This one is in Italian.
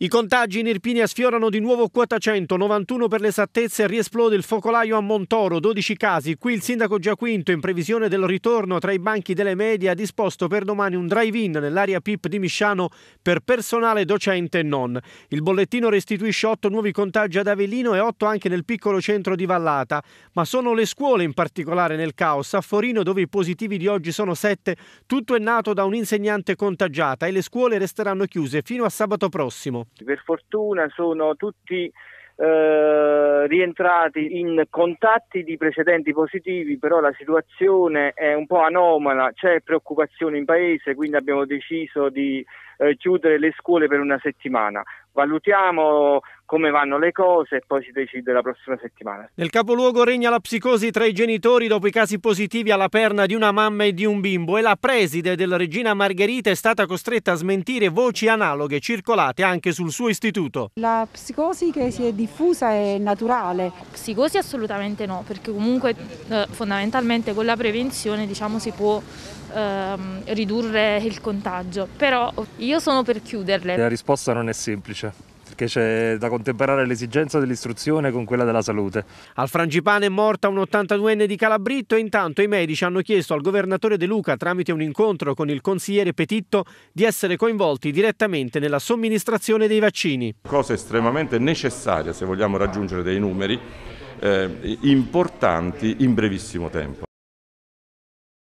I contagi in Irpinia sfiorano di nuovo quota 100, 91 per l'esattezza e riesplode il focolaio a Montoro, 12 casi. Qui il sindaco Giaquinto, in previsione del ritorno tra i banchi delle medie, ha disposto per domani un drive-in nell'area PIP di Misciano per personale docente e non. Il bollettino restituisce 8 nuovi contagi ad Avellino e 8 anche nel piccolo centro di Vallata, ma sono le scuole in particolare nel caos. A Forino, dove i positivi di oggi sono 7, tutto è nato da un'insegnante contagiata e le scuole resteranno chiuse fino a sabato prossimo. Per fortuna sono tutti eh, rientrati in contatti di precedenti positivi, però la situazione è un po' anomala, c'è preoccupazione in paese, quindi abbiamo deciso di eh, chiudere le scuole per una settimana. Valutiamo come vanno le cose e poi si decide la prossima settimana. Nel capoluogo regna la psicosi tra i genitori dopo i casi positivi alla perna di una mamma e di un bimbo e la preside della Regina Margherita è stata costretta a smentire voci analoghe circolate anche sul suo istituto. La psicosi che si è diffusa è naturale. Psicosi assolutamente no, perché comunque eh, fondamentalmente con la prevenzione diciamo si può Ehm, ridurre il contagio, però io sono per chiuderle. La risposta non è semplice perché c'è da contemperare l'esigenza dell'istruzione con quella della salute. Al Frangipane è morta un 82enne di Calabritto e intanto i medici hanno chiesto al governatore De Luca tramite un incontro con il consigliere Petitto di essere coinvolti direttamente nella somministrazione dei vaccini. Cosa estremamente necessaria se vogliamo raggiungere dei numeri eh, importanti in brevissimo tempo.